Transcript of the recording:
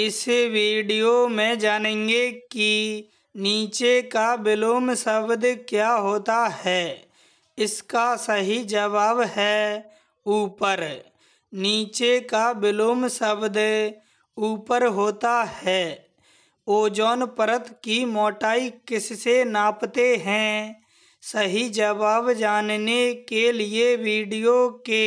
इस वीडियो में जानेंगे कि नीचे का विलोम शब्द क्या होता है इसका सही जवाब है ऊपर नीचे का विलोम शब्द ऊपर होता है ओजोन परत की मोटाई किससे नापते हैं सही जवाब जानने के लिए वीडियो के